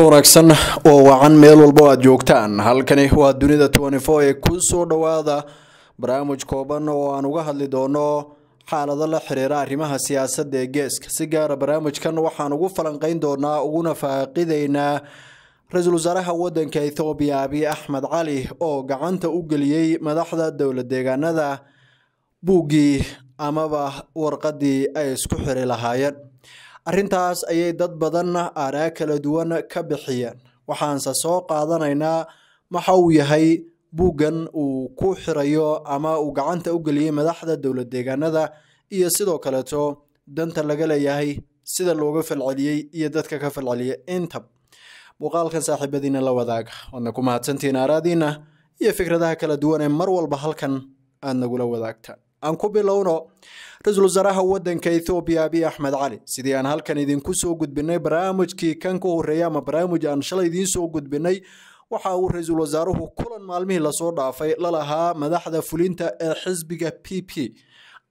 wanaagsan oo wacan meel walbo aad joogtaan halkani waa dunida ee ku soo dhowaada barnaamij kooban oo aan uga hadli doono xaalado la xiriira arrimaha siyaasadda ee geeska si gaara ah barnaamijkan waxaan ugu falanqayn doonaa uguna faaqidaynaa ra-iisul wasaaraha waddanka ethoobiya abiy axmed cali oo gacanta u geliyey madaxda dowlad deegaanada buuggii amaba warqadii ay isku xiri lahaayeen arrintaas ayay dad badan aaraa kala duwan ka bixiyeen waxaanse soo qaadanaynaa maxa uu yahay buuggan uu ku xirayo ama uu gacanta u geliyey madaxda dowlad deegaanada iyo sidoo kaleeto danta laga leeyahay sida looga falceliyey iyo dadka ka falceliya inta muuqaalkan saaxiibadiina la wadaaga waadna ku mahadsantihiin aaraadiina iyo fikradaha kala duwan ee mar walba halkan aad nagula wadaagtaan aan ku bilowno ra-iisul wasaaraha waddanka ethoobiya abiy axmed cali sidii aan halkan idinku soo gudbinay barnaamijkii kan ka horreeya ama barnaamij aan shalay idiin soo gudbinay waxa uu ra-iisul wasaaruhu kulan maalmihii lasoo dhaafay lalahaa madaxda fulinta ee xisbiga p p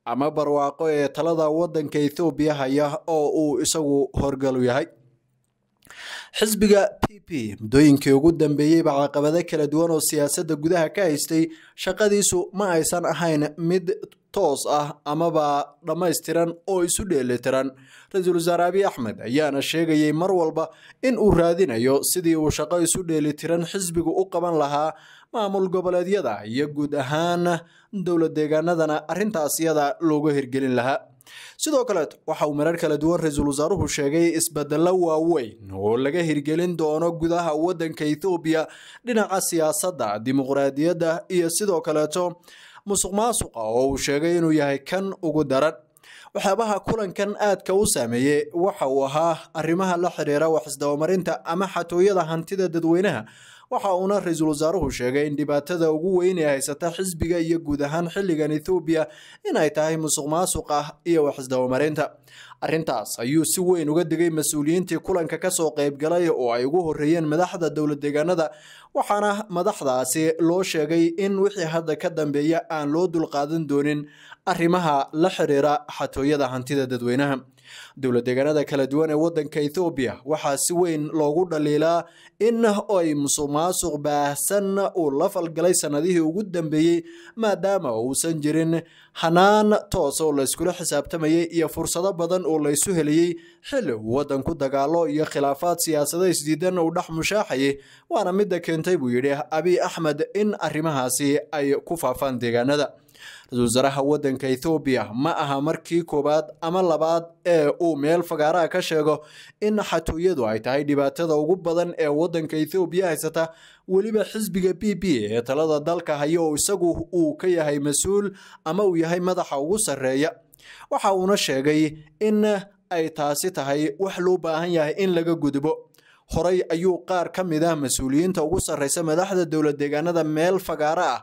ama barwaaqo ee talada waddanka ethoobiya haya oo uu isagu horgalu yahay xisbiga p p muddooyinkii ugu dambeeyeyba caqabado kala duwan oo siyaasadda gudaha ka haystay shaqadiisu ma aysan ahayn mid toos ah amaba dhammaystiran oo isu dheelitiran ra-iisul wasaare abiy axmed ayaana sheegayay mar walba in uu raadinayo sidii uu shaqo isu dheelitiran xisbigu u qaban lahaa maamul goboleedyada iyo guud ahaan dowlad deegaanadana arrintaas yada loogu hirgelin lahaa sidoo kale waxa uu marar kala duwan ra-iisul wasaaruhu sheegay isbedello waaweyn oo laga hirgelin doono gudaha waddanka ethoobiya dhinaca siyaasadda dimuqraadiyadda iyo sidoo kaleeto musuq maasuqa oo uu sheegay inuu yahay kan ugu daran waxyaabaha kulankan aadka u saameeyey waxa uu ahaa arrimaha la xiriira wax isdabamarinta ama xatooyada hantida dadweynaha waxa uuna ra-iisul wasaaruhu sheegay in dhibaatada ugu weyn ee haysata xisbiga iyo guud ahaan xilligan ethoobiya inay tahay musuq maasuq ah iyo waxisdabamarinta arrintaas ayuu si weyn uga digay mas-uuliyiintii kulanka ka soo qaybgalay oo ay ugu horreeyeen madaxda dowlad deegaanada waxaana madaxdaasi loo sheegay in wixii hadda ka dambeeya aan loo dulqaadan doonin arrimaha la xiriira xatooyada hantida dadweynaha dowladdeegaanada kala duwan ee waddanka ethoobiya waxaa si weyn loogu dhaliilaa in ay musuqmaasuq baahsan uu la falgalay sannadihii ugu dambeeyey maadaama uusan jirin hanaan toos oo layskula xisaabtamayay iyo fursado badan oo laysu helayey xilli uu waddanku dagaalo iyo khilaafaad siyaasada isdiidan uu dhex mushaaxayay waana midda keentay buu yidhi abiy axmed in arrimahaasi ay ku faafaan deegaanada ra-iisul wasaaraha waddanka ethoobiya ma aha markii koowaad ama labaad ee uu meel fagaaraha ka sheego in xatooyadu ay tahay dhibaatada ugu badan ee waddanka ethoobiya haysata weliba xisbiga b b ee talada dalka haya oo isagu uu ka yahay mas-uul ama uu yahay madaxa ugu sarreeya waxa uuna sheegay in ay taasi tahay wax loo baahan yahay in laga gudbo horay ayuu qaar ka mid ah mas-uuliyiinta ugu sarreysa madaxda dowlad deegaanada meel fagaara ah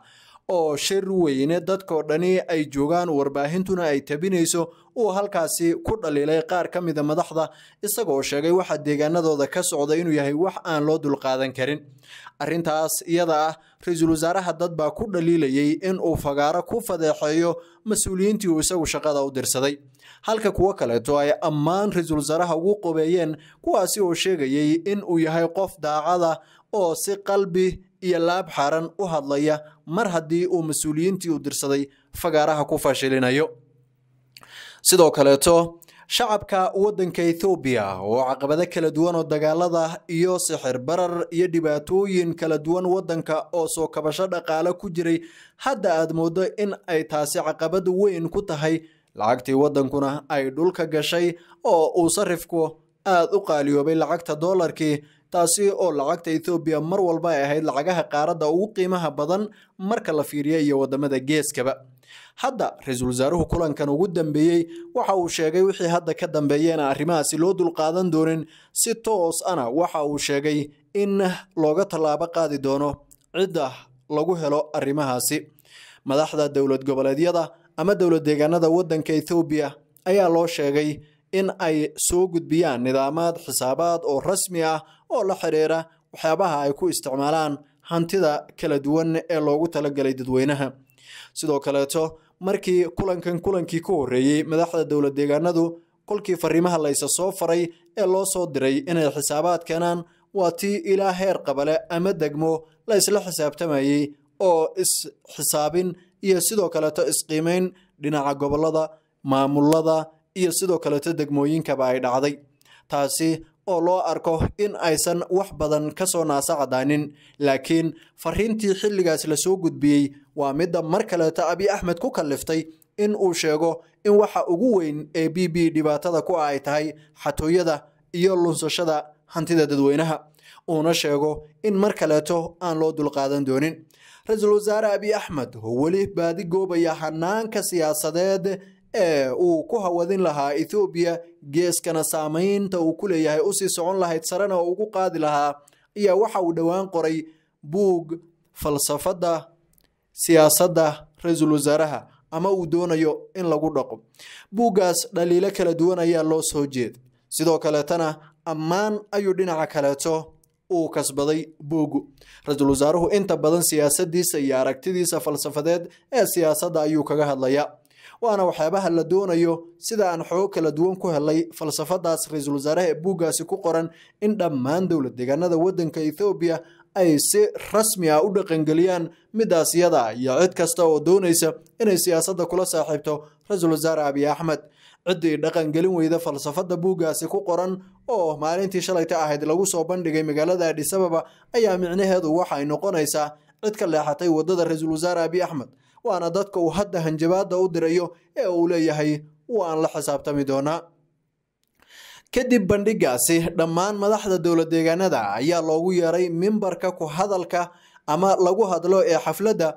oo shir weyne dadkao dhani ay joogaan warbaahintuna ay tabinayso uu halkaasi ku dhaliilay qaar ka mida madaxda isagoo sheegay waxa deegaanadooda ka socda inuu yahay wax aan loo dulqaadan karin arintaas iyada ah ra-iisul wasaaraha dad baa ku dhaliilayay in uu fagaaro ku fadeexeeyo mas-uuliyiintii uu isagu shaqada u dirsaday halka kuwo kaleeto ay ammaan ra-iisul wasaaraha ugu qobeeyeen kuwaasi oo sheegayay in uu yahay qof daacada oo si qalbi iyo laab xaaran u hadlaya mar haddii uu mas-uuliyiintii u dirsaday fagaaraha ku fashilinayo sidoo kaleeto shacabka waddanka ethoobiya oo caqabado kala duwan oo dagaalada iyo sixir barar iyo dhibaatooyin kala duwan waddanka oo soo kabasho dhaqaale ku jiray hadda aad mooddo in ay taasi caqabad weyn ku tahay lacagtii waddankuna ay dhulka gashay oo uu sarifku aad u qaaliyoobay lacagta doolarkii taasi oo lacagta ethoobiya mar walba ay ahayd lacagaha qaaradda ugu qiimaha badan marka la fiiriya iyo waddamada geeskaba hadda ra-iisul wasaaruhu kulankan ugu dambeeyey waxa uu sheegay wixii hadda ka dambeeya arrimahaasi loo dulqaadan doonin si toos ana waxa uu sheegay in looga tallaabo qaadi doono cidda lagu helo arrimahaasi madaxda dowlad goboleedyada ama dowlad deegaanada waddanka ethoobiya ayaa loo sheegay in ay soo gudbiyaan nidaamaad xisaabaad oo rasmi ah oo la xidhiira waxyaabaha ay ku isticmaalaan hantida kala duwan ee loogu talagalay dadweynaha sidoo kaleeto markii kulankan kulankii ku horreeyey madaxda dowlad deegaanadu kolkii fariimaha layse soo faray ee loo soo diray inay xisaabaad keenaan waa tii ilaa heer qabale ama degmo la isla xisaabtamayey oo is-xisaabin iyo sidoo kaleeto isqiimeyn dhinaca gobollada maamulada iyo sidoo kaleeto degmooyinkaba ay dhacday taasi oo loo arko in aysan wax badan ka soo naaso cadaanin laakiin fariintii xilligaas lasoo gudbiyey waa midda mar kaleeto abi axmed ku kalliftay in uu sheego in waxa ugu weyn ee b b dhibaatada ku ah ay tahay xatooyada iyo lunsashada hantida dadweynaha uuna sheego in mar kaleeto aan loo dulqaadan doonin ra-iisul wasaare abi axmed oo weli baadi goobaya hannaanka siyaasadeed ee uu ku hawadin lahaa ethoobiya geeskana saamaynta uu ku leeyahay usii socon lahayd sarena oo ugu qaadi lahaa ayaa waxa uu dhowaan qoray buug falsafadda siyaasadda ra-iisul wasaaraha ama uu doonayo in lagu dhaqo buuggaas dhaliilo kala duwan ayaa loo soo jeed sidoo kaleetana ammaan ayuu dhinaca kaleeto uu kasbaday buugu ra-iisul wasaaruhu inta badan siyaasadiisa iyo aragtidiisa falsafadeed ee siyaasadda ayuu kaga hadlayaa waana waxyaabaha la doonayo sida aan xoog kala duwan ku helay falsafadaas ra-iisul wasaaraha ee buuggaasi ku qoran in dhammaan dowlad deegaanada waddanka ethoobiya ay si rasmi ah u dhaqangeliyaan midaas yada iyo cid kasta oo doonaysa inay siyaasadda kula saaxiibto ra-iisul wasaare abiy axmed ciddii dhaqangelin weyda falsafadda buuggaasi ku qoran oo maalintii shalayta ahayd lagu soo bandhigay magaalada adisababa ayaa micnaheedu waxay noqonaysaa cid ka leexatay waddada ra-iisul wasaare abiy axmed waana dadka uu hadda hanjabaada u dirayo ee uu leeyahay waan la xisaabtami doonaa kadib bandhigaasi dhammaan madaxda deegaanada ayaa loogu yeeray mimbarka ku hadalka ama lagu hadlo ee xafladda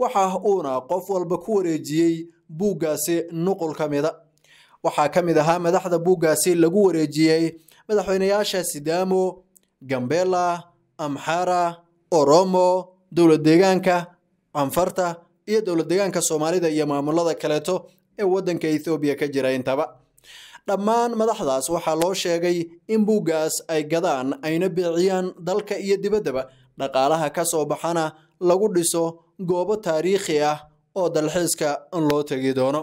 waxa uuna qof walba ku wareejiyey buuggaasi nuqul ka mida waxaa ka mid ahaa madaxda buuggaasi lagu wareejiyey madaxweyneyaasha sidamo gambela amxara oromo dowladdeegaanka anfarta iyo dowladdegaanka soomaalida iyo maamulada kaleeto ee waddanka ethoobiya ka jira intaba dhammaan madaxdaas waxaa loo sheegay in buuggaas ay gadaan ayna bixiyaan dalka iyo dibaddaba dhaqaalaha ka soo baxana lagu dhiso goobo taariikhi ah oo dalxiiska loo tegi doono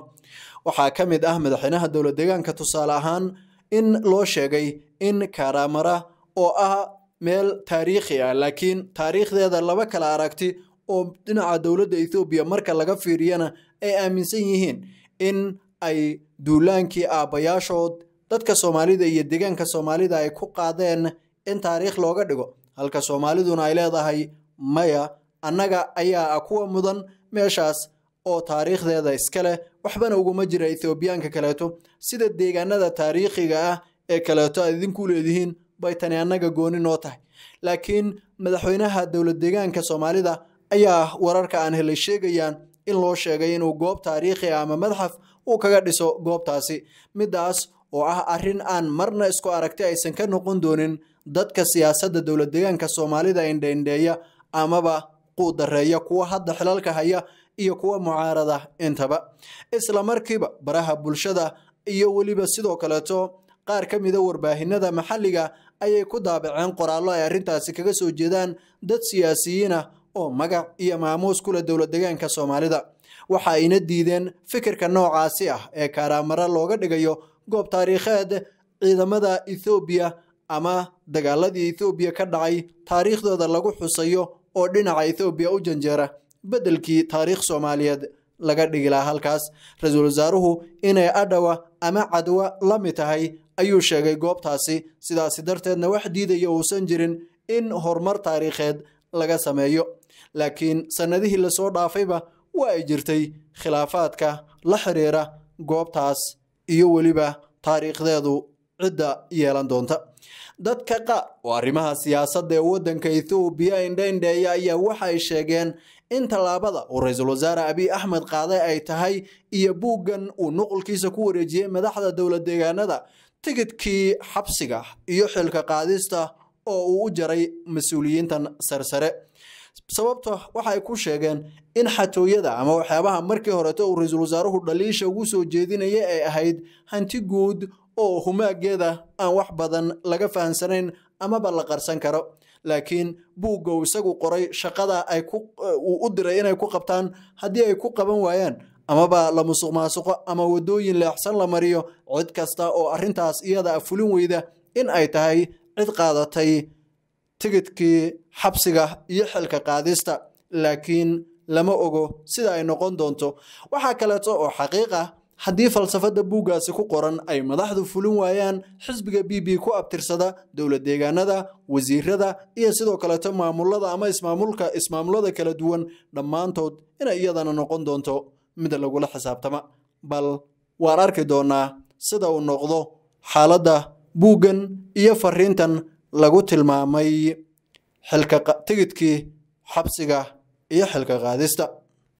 waxaa ka mid ah madaxweynaha dowladdegaanka tusaale ahaan in loo sheegay in karamara oo ah meel taariikhi ah laakiin taariikhdeeda laba kala aragti oo dhinaca dowladda ethoobiya marka laga fiiriyana ay aaminsan yihiin in ay duulaankii aabbayaashood dadka soomaalida iyo deegaanka soomaalida ay ku qaadeen in taariikh looga dhigo halka soomaaliduna ay leedahay maya annaga ayaa ah kuwa mudan meeshaas oo taariikhdeeda iska leh waxbana uguma jira ethoobiyaanka kaleeto sida deegaanada taariikhiga ah ee kaleeto aad idinku leedihiin bay tani annaga gooni noo tahay laakiin madaxweynaha dowlad deegaanka soomaalida ayaa wararka aan helay sheegayaan in loo sheegay inuu goob taariikhi ah ama madxaf uu kaga dhiso goobtaasi middaas oo ah arrin aan marna isku aragti aysan ka noqon doonin dadka siyaasadda dowlad deegaanka soomaalida indhaindheeya amaba quud dareeya kuwa hadda xilalka haya iyo kuwa mucaarada intaba isla markiiba baraha bulshada iyo weliba sidoo kaleeto qaar ka mida warbaahinada maxalliga ah ayay ku daabaceen qoraallo ay arrintaasi kaga soo jeedaan dad siyaasiyiin ah oo magac iyo maamuus kule dowlad degaanka soomaalida waxa ayna diideen fikirka noocaasi ah ee kaaraamara looga dhigayo goob taariikheed ciidamada ethoobiya ama dagaaladii ethoobiya ka dhacay taariikhdooda lagu xusayo oo dhinaca ethoobiya u janjeera beddelkii taariikh soomaaliyeed laga dhigi lahaa halkaas ra-iisul wasaaruhu inay adhawa ama cadwa la mid tahay ayuu sheegay goobtaasi sidaasi darteedna wax diidaya uusan jirin in horumar taariikheed laga sameeyo laakiin sannadihii lasoo dhaafayba waa ay jirtay khilaafaadka la xiriira goobtaas iyo weliba taariikhdeedu cidda yeelan doonta dadka qaar oo arrimaha siyaasadda ee waddanka ethoobiya indhaindheeya ayaa waxa ay sheegeen in tallaabada uu ra-iisul wasaare abiy axmed qaaday ay tahay iyo buuggan uu nuqulkiisa ku wareejiyey madaxda dowlad deegaanada tikidkii xabsiga iyo xilka qaadista oo uu u jaray mas-uuliyiintan sarsare sababto waxaay ku sheegeen in xatooyada ama waxyaabaha markii horeto uu ra-iisul wasaaruhu dhaliisha ugu soo jeedinaya ay ahayd hanti guud oo humaageeda aan wax badan laga fahamsanayn amaba la qarsan karo laakiin buuggow isagu qoray shaqada uu u diray inay ku qabtaan haddii ay ku qaban waayaan amaba la musuq maasuqo ama wadooyin leexsan la mariyo cid kasta oo arrintaas iyada fulin weyda in ay tahay cid qaadatay tigidkii xabsiga iyo xilka qaadista laakiin lama ogo sida ay noqon doonto waxaa kaleeto oo xaqiiqa haddii falsafadda buuggaasi ku qoran ay madaxdu fulin waayaan xisbiga b b ku abtirsada dowlad deegaanada wasiirada iyo sidoo kaleeto maamulada ama ismaamulka ismaamulada kala duwan dhammaantood inay iyadana noqon doonto mid lagula xisaabtama bal waan arki doonaa sida uu noqdo xaaladda buuggan iyo fariintan lagu tilmaamay tigidkii xabsiga iyo xilka qaadista